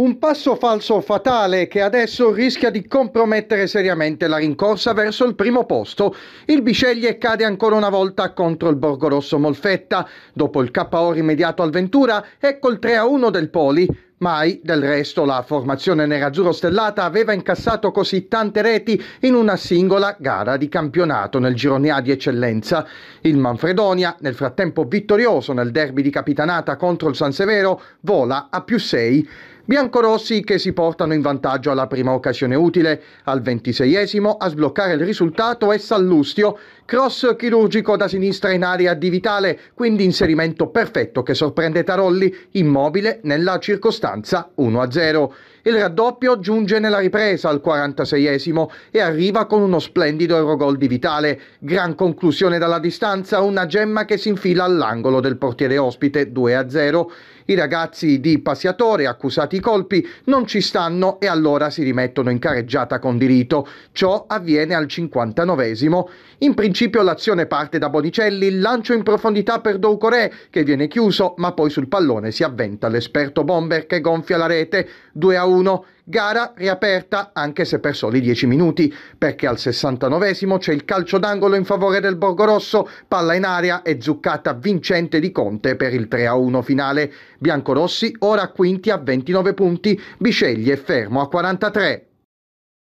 Un passo falso fatale che adesso rischia di compromettere seriamente la rincorsa verso il primo posto. Il Bisceglie cade ancora una volta contro il Borgorosso Molfetta. Dopo il KO rimediato al Ventura, ecco il 3-1 del Poli. Mai, del resto, la formazione nerazzurro stellata aveva incassato così tante reti in una singola gara di campionato nel girone A di eccellenza. Il Manfredonia, nel frattempo vittorioso nel derby di Capitanata contro il San Severo, vola a più 6. Biancorossi che si portano in vantaggio alla prima occasione utile. Al ventiseiesimo a sbloccare il risultato è Sallustio Cross chirurgico da sinistra in area di Vitale, quindi inserimento perfetto che sorprende Tarolli, immobile nella circostanza 1-0. Il raddoppio giunge nella ripresa al 46esimo e arriva con uno splendido Eurogol di Vitale. Gran conclusione dalla distanza, una gemma che si infila all'angolo del portiere ospite 2-0. I ragazzi di Passiatore, accusati i colpi, non ci stanno e allora si rimettono in careggiata con diritto. Ciò avviene al 59esimo. In principio principio l'azione parte da Bonicelli, lancio in profondità per Doucoré che viene chiuso, ma poi sul pallone si avventa l'esperto bomber che gonfia la rete 2 a 1. Gara riaperta anche se per soli 10 minuti, perché al 69 c'è il calcio d'angolo in favore del Borgorosso, palla in aria e zuccata vincente di Conte per il 3 a 1 finale. Biancorossi ora quinti a 29 punti, Bisceglie fermo a 43.